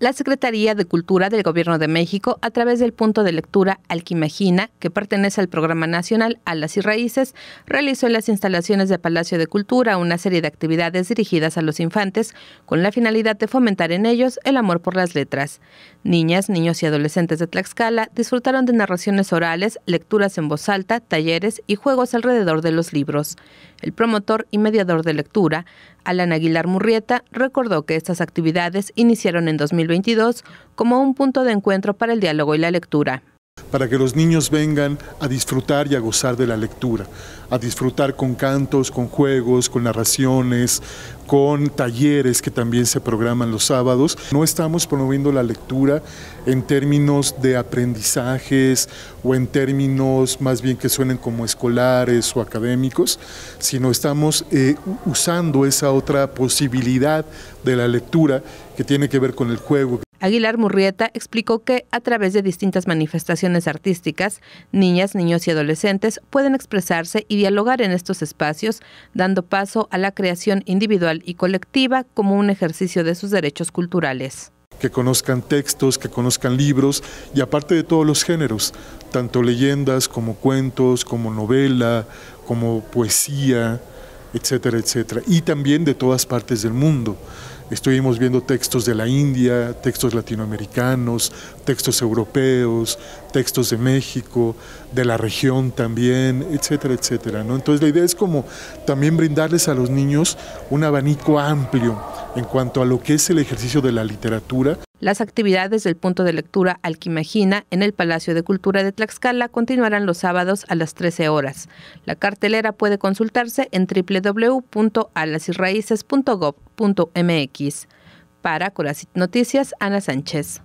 la Secretaría de Cultura del Gobierno de México a través del punto de lectura Alquimagina, que pertenece al Programa Nacional Alas y Raíces, realizó en las instalaciones de Palacio de Cultura una serie de actividades dirigidas a los infantes con la finalidad de fomentar en ellos el amor por las letras. Niñas, niños y adolescentes de Tlaxcala disfrutaron de narraciones orales, lecturas en voz alta, talleres y juegos alrededor de los libros. El promotor y mediador de lectura, Alan Aguilar Murrieta, recordó que estas actividades iniciaron en 2022 como un punto de encuentro para el diálogo y la lectura para que los niños vengan a disfrutar y a gozar de la lectura, a disfrutar con cantos, con juegos, con narraciones, con talleres que también se programan los sábados. No estamos promoviendo la lectura en términos de aprendizajes o en términos más bien que suenen como escolares o académicos, sino estamos eh, usando esa otra posibilidad de la lectura que tiene que ver con el juego. Aguilar Murrieta explicó que a través de distintas manifestaciones artísticas, niñas, niños y adolescentes pueden expresarse y dialogar en estos espacios, dando paso a la creación individual y colectiva como un ejercicio de sus derechos culturales que conozcan textos, que conozcan libros y aparte de todos los géneros, tanto leyendas como cuentos, como novela, como poesía, etcétera, etcétera. Y también de todas partes del mundo. Estuvimos viendo textos de la India, textos latinoamericanos, textos europeos, textos de México, de la región también, etcétera, etcétera. ¿no? Entonces la idea es como también brindarles a los niños un abanico amplio en cuanto a lo que es el ejercicio de la literatura. Las actividades del punto de lectura Alquimagina en el Palacio de Cultura de Tlaxcala continuarán los sábados a las 13 horas. La cartelera puede consultarse en www.alasirraíces.gov.mx. Para Corazit Noticias, Ana Sánchez.